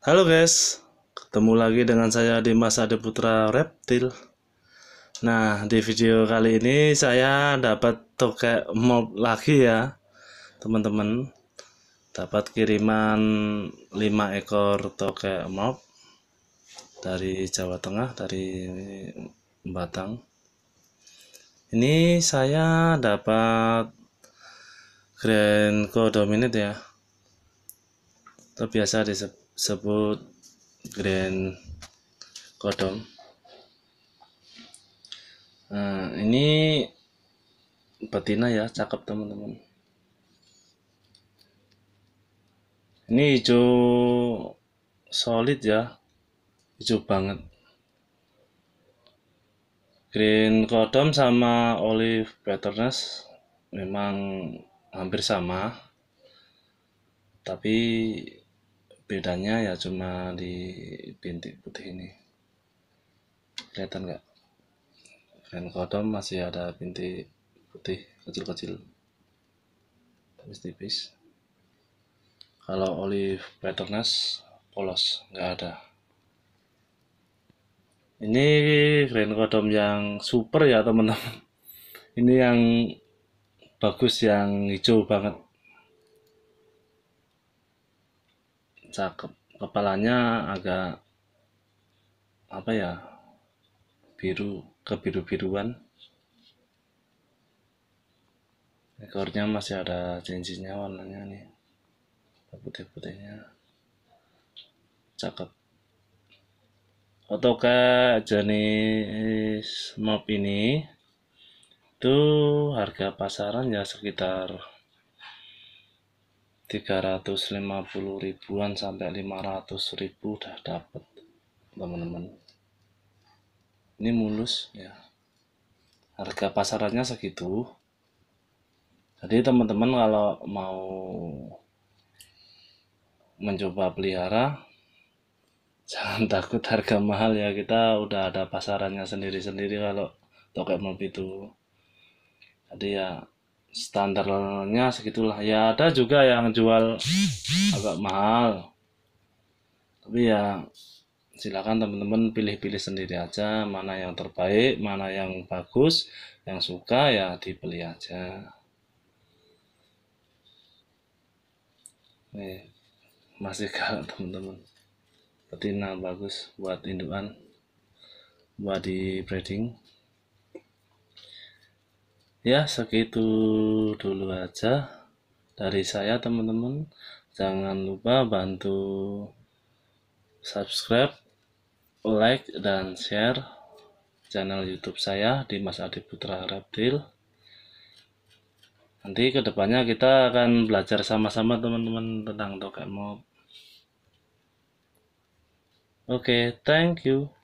Halo guys, ketemu lagi dengan saya di masa Putra Reptil. Nah, di video kali ini saya dapat tokek mob lagi ya, teman-teman. Dapat kiriman 5 ekor tokek mob dari Jawa Tengah, dari Batang. Ini saya dapat Grand Codominate ya. Terbiasa biasa disebut sebut Grand Kodom nah, ini betina ya cakep teman-teman ini hijau solid ya hijau banget green kodom sama olive bitterness memang hampir sama tapi bedanya ya cuma di bintik putih ini kelihatan nggak dan kodom masih ada bintik putih kecil-kecil tipis-tipis kalau olive patternas polos nggak ada ini keren kodom yang super ya teman-teman ini yang bagus yang hijau banget cakep kepalanya agak apa ya biru kebiru-biruan ekornya masih ada cincinnya warnanya nih putih-putihnya cakep otoka jenis mop ini itu harga pasaran ya sekitar 350 ribuan sampai 500 ribu udah dapet teman-teman ini mulus ya harga pasarannya segitu jadi teman-teman kalau mau mencoba pelihara jangan takut harga mahal ya kita udah ada pasarannya sendiri-sendiri kalau tokek mobil itu jadi ya standarnya segitulah ya ada juga yang jual agak mahal tapi ya silakan teman-teman pilih-pilih sendiri aja mana yang terbaik mana yang bagus yang suka ya dibeli aja nih eh, masih galak teman-teman betina bagus buat indukan buat di breeding ya segitu dulu aja dari saya teman-teman jangan lupa bantu subscribe like dan share channel youtube saya di Mas Adi Putra Reptil nanti kedepannya kita akan belajar sama-sama teman-teman tentang tokemob. Oke, okay, thank you.